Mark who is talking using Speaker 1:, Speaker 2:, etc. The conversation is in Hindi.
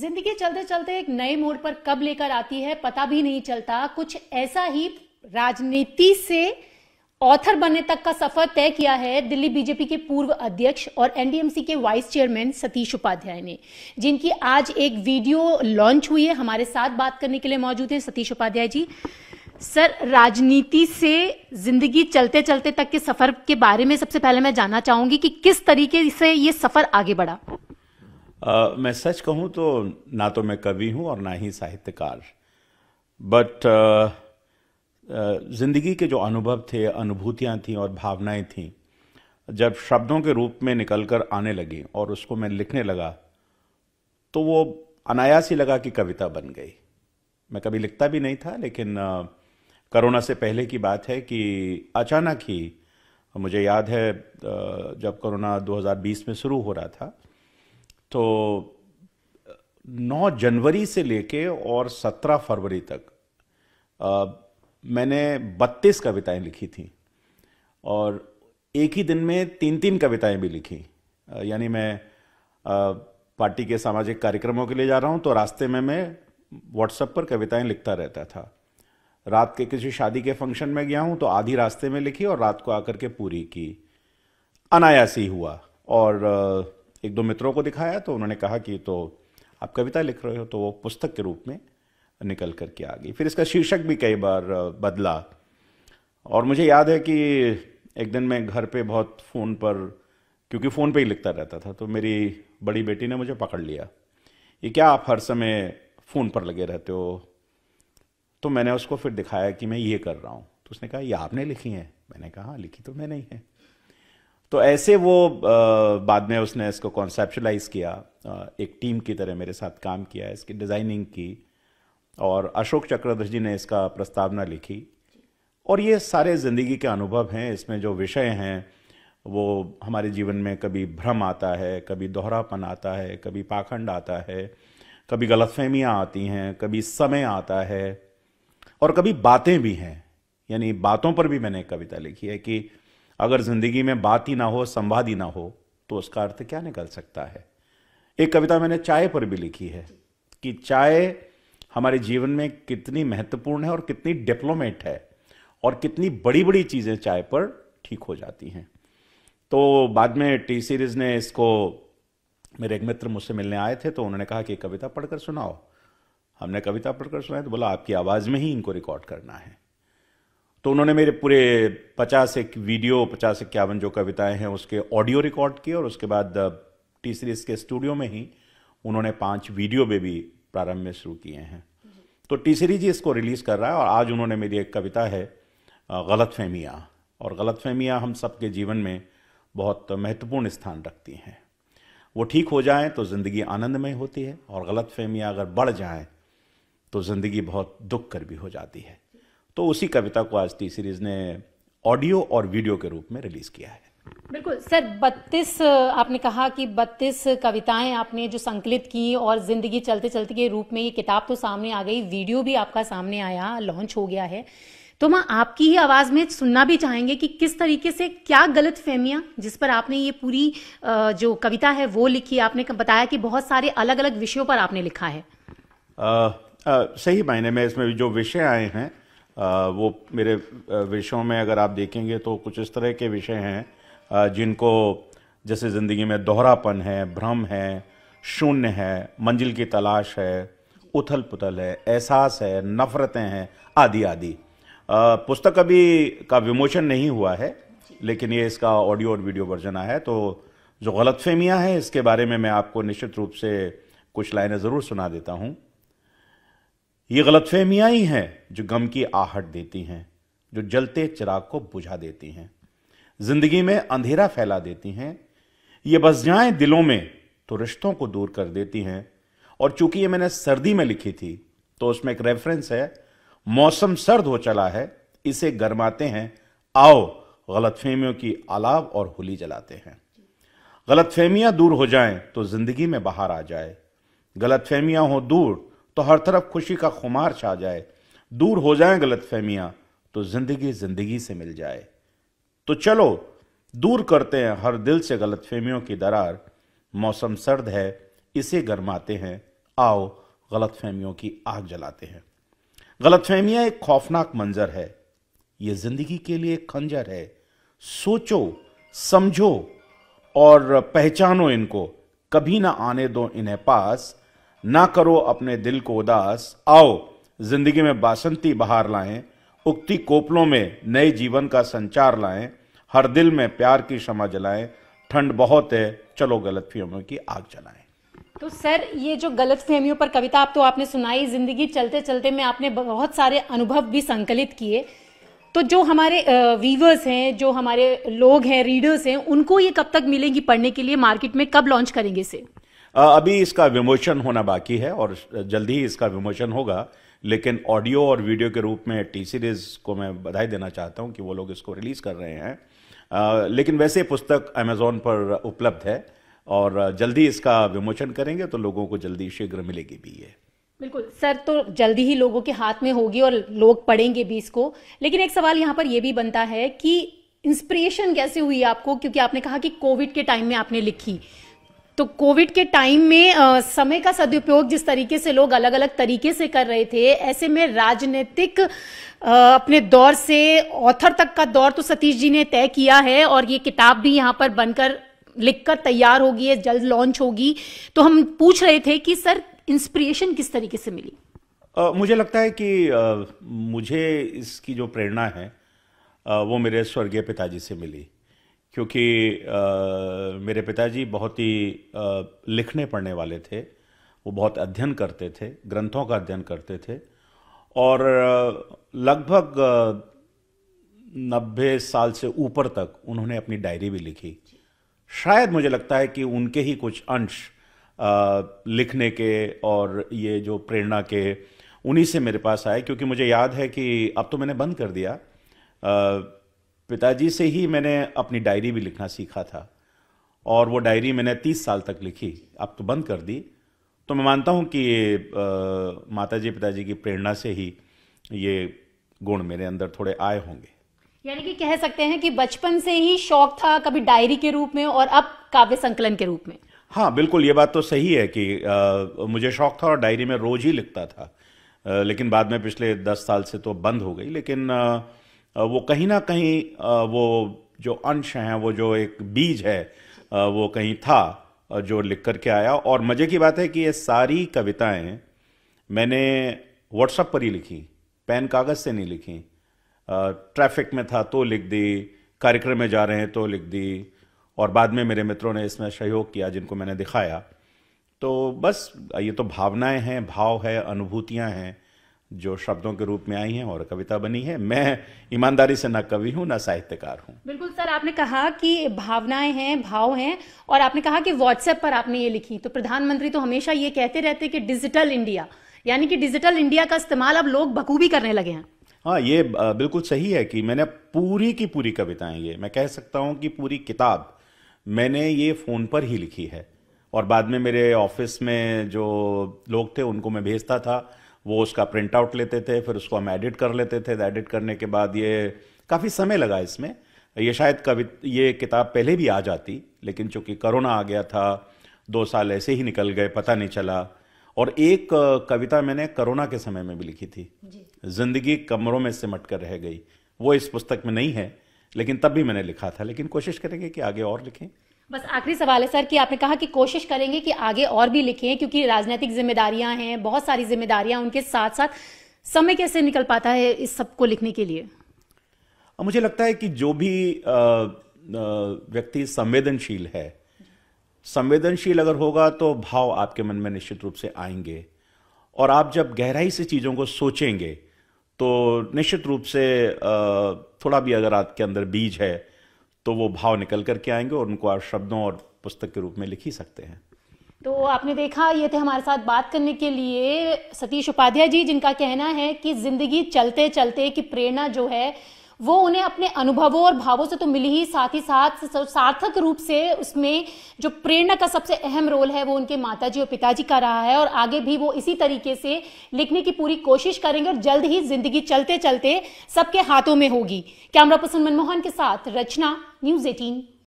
Speaker 1: जिंदगी चलते चलते एक नए मोड़ पर कब लेकर आती है पता भी नहीं चलता कुछ ऐसा ही राजनीति से ऑथर बनने तक का सफर तय किया है दिल्ली बीजेपी के पूर्व अध्यक्ष और एनडीएमसी के वाइस चेयरमैन सतीश उपाध्याय ने जिनकी आज एक वीडियो लॉन्च हुई है हमारे साथ बात करने के लिए मौजूद हैं सतीश उपाध्याय जी सर राजनीति से जिंदगी चलते चलते तक के सफर के बारे में सबसे पहले मैं जानना चाहूंगी कि किस तरीके से ये सफर आगे बढ़ा
Speaker 2: आ, मैं सच कहूँ तो ना तो मैं कवि हूँ और ना ही साहित्यकार बट ज़िंदगी के जो अनुभव थे अनुभूतियाँ थीं और भावनाएं थीं जब शब्दों के रूप में निकल कर आने लगी और उसको मैं लिखने लगा तो वो अनायास ही लगा कि कविता बन गई मैं कभी लिखता भी नहीं था लेकिन कोरोना से पहले की बात है कि अचानक ही मुझे याद है जब कोरोना 2020 में शुरू हो रहा था तो 9 जनवरी से लेके और 17 फरवरी तक आ, मैंने 32 कविताएं लिखी थी और एक ही दिन में तीन तीन कविताएं भी लिखी यानी मैं आ, पार्टी के सामाजिक कार्यक्रमों के लिए जा रहा हूँ तो रास्ते में मैं व्हाट्सएप पर कविताएं लिखता रहता था रात के किसी शादी के फंक्शन में गया हूँ तो आधी रास्ते में लिखी और रात को आकर के पूरी की अनायासी हुआ और एक दो मित्रों को दिखाया तो उन्होंने कहा कि तो आप कविता लिख रहे हो तो वो पुस्तक के रूप में निकल कर के आ गई फिर इसका शीर्षक भी कई बार बदला और मुझे याद है कि एक दिन मैं घर पे बहुत फ़ोन पर क्योंकि फ़ोन पे ही लिखता रहता था तो मेरी बड़ी बेटी ने मुझे पकड़ लिया ये क्या आप हर समय फ़ोन पर लगे रहते हो तो मैंने उसको फिर दिखाया कि मैं ये कर रहा हूँ तो उसने कहा ये आपने लिखी है मैंने कहा हाँ लिखी तो मैंने ही है तो ऐसे वो बाद में उसने इसको कॉन्सेप्चुलाइज किया एक टीम की तरह मेरे साथ काम किया इसकी डिज़ाइनिंग की और अशोक चक्रधर जी ने इसका प्रस्तावना लिखी और ये सारे ज़िंदगी के अनुभव हैं इसमें जो विषय हैं वो हमारे जीवन में कभी भ्रम आता है कभी दोहरापन आता है कभी पाखंड आता है कभी गलतफहमियाँ आती हैं कभी समय आता है और कभी बातें भी हैं यानी बातों पर भी मैंने कविता लिखी है कि अगर जिंदगी में बात ही ना हो संवाद ही ना हो तो उसका अर्थ क्या निकल सकता है एक कविता मैंने चाय पर भी लिखी है कि चाय हमारे जीवन में कितनी महत्वपूर्ण है और कितनी डिप्लोमेट है और कितनी बड़ी बड़ी चीज़ें चाय पर ठीक हो जाती हैं तो बाद में टी सीरीज़ ने इसको मेरे एक मित्र मुझसे मिलने आए थे तो उन्होंने कहा कि कविता पढ़कर सुनाओ हमने कविता पढ़कर सुनाई तो बोला आपकी आवाज़ में ही इनको रिकॉर्ड करना है तो उन्होंने मेरे पूरे पचास एक वीडियो पचास इक्यावन जो कविताएं हैं उसके ऑडियो रिकॉर्ड किए और उसके बाद टी सीरीज़ के स्टूडियो में ही उन्होंने पांच वीडियो में भी प्रारंभ में शुरू किए हैं तो टी सीरीज ही इसको रिलीज़ कर रहा है और आज उन्होंने मेरी एक कविता है गलत फहमियाँ और गलत फहमियाँ हम सब जीवन में बहुत महत्वपूर्ण स्थान रखती हैं वो ठीक हो जाए तो ज़िंदगी आनंदमय होती है और गलत फहमियाँ अगर बढ़ जाएँ तो ज़िंदगी बहुत दुख कर भी हो जाती है तो उसी कविता को आज टी सीरीज ने ऑडियो और वीडियो के रूप में रिलीज किया है
Speaker 1: बिल्कुल सर 32 आपने कहा कि 32 कविताएं आपने जो संकलित की और ज़िंदगी चलते चलते के रूप में ये किताब तो सामने आ गई वीडियो भी आपका सामने आया लॉन्च हो गया है तो हम आपकी ही आवाज़ में सुनना भी चाहेंगे कि किस तरीके से क्या गलत फहमियां जिस पर आपने ये पूरी जो कविता है वो लिखी आपने बताया कि बहुत सारे अलग अलग विषयों पर आपने लिखा है
Speaker 2: आ, आ, सही मायने में इसमें जो विषय आए हैं वो मेरे विषयों में अगर आप देखेंगे तो कुछ इस तरह के विषय हैं जिनको जैसे ज़िंदगी में दोहरापन है भ्रम है शून्य है मंजिल की तलाश है उथल पुथल है एहसास है नफ़रतें हैं आदि आदि पुस्तक अभी का विमोचन नहीं हुआ है लेकिन ये इसका ऑडियो और वीडियो वर्जन आया है तो जो गलतफहमियां हैं इसके बारे में मैं आपको निश्चित रूप से कुछ लाइनें ज़रूर सुना देता हूँ ये गलत फहमियाँ ही हैं जो गम की आहट देती हैं जो जलते चिराग को बुझा देती हैं जिंदगी में अंधेरा फैला देती हैं ये बस जाए दिलों में तो रिश्तों को दूर कर देती हैं और चूंकि ये मैंने सर्दी में लिखी थी तो उसमें एक रेफरेंस है मौसम सर्द हो चला है इसे गर्माते हैं आओ गलतफहमियों की आलाव और होली जलाते हैं गलतफहमियां दूर हो जाएं तो ज़िंदगी में बाहर आ जाए गलतफहमियां हो दूर तो हर तरफ खुशी का खुमार छा जाए दूर हो जाए गलत फहमियाँ तो ज़िंदगी ज़िंदगी से मिल जाए तो चलो दूर करते हैं हर दिल से गलत फहमियों की दरार मौसम सर्द है इसे गर्माते हैं आओ गलत फहमियों की आग जलाते हैं गलत फहमियाँ एक खौफनाक मंजर है ये ज़िंदगी के लिए एक खंजर है सोचो समझो और पहचानो इनको कभी ना आने दो इन्हें पास ना करो अपने दिल को उदास आओ जिंदगी में बासंती बहार लाएं उगती कोपलों में नए जीवन का संचार लाएं हर दिल में प्यार की क्षमा जलाएं ठंड बहुत है चलो गलत फहमियों की आग जलाएं
Speaker 1: तो सर ये जो गलत फहमियों पर कविता आप तो आपने सुनाई जिंदगी चलते चलते में आपने बहुत सारे अनुभव भी संकलित किए तो जो हमारे वीवर्स हैं जो हमारे लोग हैं रीडर्स हैं उनको ये कब तक मिलेंगी पढ़ने के लिए मार्केट में कब लॉन्च करेंगे इसे
Speaker 2: अभी इसका विमोचन होना बाकी है और जल्दी ही इसका विमोचन होगा लेकिन ऑडियो और वीडियो के रूप में टी सीरीज़ को मैं बधाई देना चाहता हूँ कि वो लोग इसको रिलीज़ कर रहे हैं आ, लेकिन वैसे पुस्तक अमेज़ोन पर उपलब्ध है और जल्दी इसका विमोचन करेंगे तो लोगों को जल्दी शीघ्र मिलेगी भी ये
Speaker 1: बिल्कुल सर तो जल्दी ही लोगों के हाथ में होगी और लोग पढ़ेंगे भी इसको लेकिन एक सवाल यहाँ पर यह भी बनता है कि इंस्पिरेशन कैसे हुई आपको क्योंकि आपने कहा कि कोविड के टाइम में आपने लिखी तो कोविड के टाइम में आ, समय का सदुपयोग जिस तरीके से लोग अलग अलग तरीके से कर रहे थे ऐसे में राजनीतिक अपने दौर से ऑथर तक का दौर तो सतीश जी ने तय किया है और ये किताब भी यहाँ पर बनकर लिखकर तैयार होगी है जल्द लॉन्च होगी तो हम पूछ रहे थे कि सर इंस्पिरेशन किस तरीके से मिली
Speaker 2: आ, मुझे लगता है कि आ, मुझे इसकी जो प्रेरणा है आ, वो मेरे स्वर्गीय पिताजी से मिली क्योंकि मेरे पिताजी बहुत ही आ, लिखने पढ़ने वाले थे वो बहुत अध्ययन करते थे ग्रंथों का अध्ययन करते थे और लगभग नब्बे साल से ऊपर तक उन्होंने अपनी डायरी भी लिखी शायद मुझे लगता है कि उनके ही कुछ अंश लिखने के और ये जो प्रेरणा के उन्हीं से मेरे पास आए क्योंकि मुझे याद है कि अब तो मैंने बंद कर दिया आ, पिताजी से ही मैंने अपनी डायरी भी लिखना सीखा था और वो डायरी मैंने तीस साल तक लिखी अब तो बंद कर दी तो मैं मानता हूँ कि ये माता जी पिताजी की प्रेरणा से ही ये गुण मेरे अंदर थोड़े आए होंगे
Speaker 1: यानी कि कह सकते हैं कि बचपन से ही शौक था कभी डायरी के रूप में और अब काव्य संकलन के रूप में
Speaker 2: हाँ बिल्कुल ये बात तो सही है कि आ, मुझे शौक था और डायरी में रोज ही लिखता था आ, लेकिन बाद में पिछले दस साल से तो बंद हो गई लेकिन आ, वो कहीं ना कहीं वो जो अंश हैं वो जो एक बीज है वो कहीं था जो लिख करके आया और मज़े की बात है कि ये सारी कविताएं मैंने व्हाट्सअप पर ही लिखी पेन कागज़ से नहीं लिखी ट्रैफिक में था तो लिख दी कार्यक्रम में जा रहे हैं तो लिख दी और बाद में मेरे मित्रों ने इसमें सहयोग किया जिनको मैंने दिखाया तो बस ये तो भावनाएं हैं भाव है अनुभूतियां हैं जो शब्दों के रूप में आई हैं और कविता बनी है मैं ईमानदारी से ना कवि हूँ ना साहित्यकार हूँ
Speaker 1: बिल्कुल सर आपने कहा कि भावनाएं हैं भाव हैं और आपने कहा कि व्हाट्सएप पर आपने ये लिखी तो प्रधानमंत्री तो हमेशा ये कहते रहते कि डिजिटल इंडिया यानी कि डिजिटल इंडिया का इस्तेमाल अब लोग बखूबी करने लगे हैं
Speaker 2: हाँ ये बिल्कुल सही है कि मैंने पूरी की पूरी कविताएं ये मैं कह सकता हूँ कि पूरी किताब मैंने ये फ़ोन पर ही लिखी है और बाद में मेरे ऑफिस में जो लोग थे उनको मैं भेजता था वो उसका प्रिंट आउट लेते थे फिर उसको हम एडिट कर लेते थे एडिट करने के बाद ये काफ़ी समय लगा इसमें ये शायद कवि ये किताब पहले भी आ जाती लेकिन चूँकि कोरोना आ गया था दो साल ऐसे ही निकल गए पता नहीं चला और एक कविता मैंने कोरोना के समय में भी लिखी थी जिंदगी कमरों में सिमट कर रह गई वो इस पुस्तक में नहीं है लेकिन तब भी मैंने लिखा था लेकिन कोशिश करेंगे कि आगे और लिखें
Speaker 1: बस आखिरी सवाल है सर कि आपने कहा कि कोशिश करेंगे कि आगे और भी लिखें क्योंकि राजनीतिक जिम्मेदारियां हैं बहुत सारी जिम्मेदारियां उनके साथ साथ समय कैसे निकल पाता है इस सब को लिखने के लिए
Speaker 2: मुझे लगता है कि जो भी व्यक्ति संवेदनशील है संवेदनशील अगर होगा तो भाव आपके मन में निश्चित रूप से आएंगे और आप जब गहराई से चीज़ों को सोचेंगे तो निश्चित रूप से थोड़ा भी अगर आपके अंदर बीज है तो वो भाव निकल करके आएंगे और उनको आप शब्दों और पुस्तक के रूप में लिख ही सकते हैं
Speaker 1: तो आपने देखा ये थे हमारे साथ बात करने के लिए सतीश उपाध्याय जी जिनका कहना है कि जिंदगी चलते चलते की प्रेरणा जो है वो उन्हें अपने अनुभवों और भावों से तो मिली ही साथ ही साथ सार्थक रूप से उसमें जो प्रेरणा का सबसे अहम रोल है वो उनके माताजी और पिताजी का रहा है और आगे भी वो इसी तरीके से लिखने की पूरी कोशिश करेंगे और जल्द ही जिंदगी चलते चलते सबके हाथों में होगी कैमरा पर्सन मनमोहन के साथ रचना न्यूज एटीन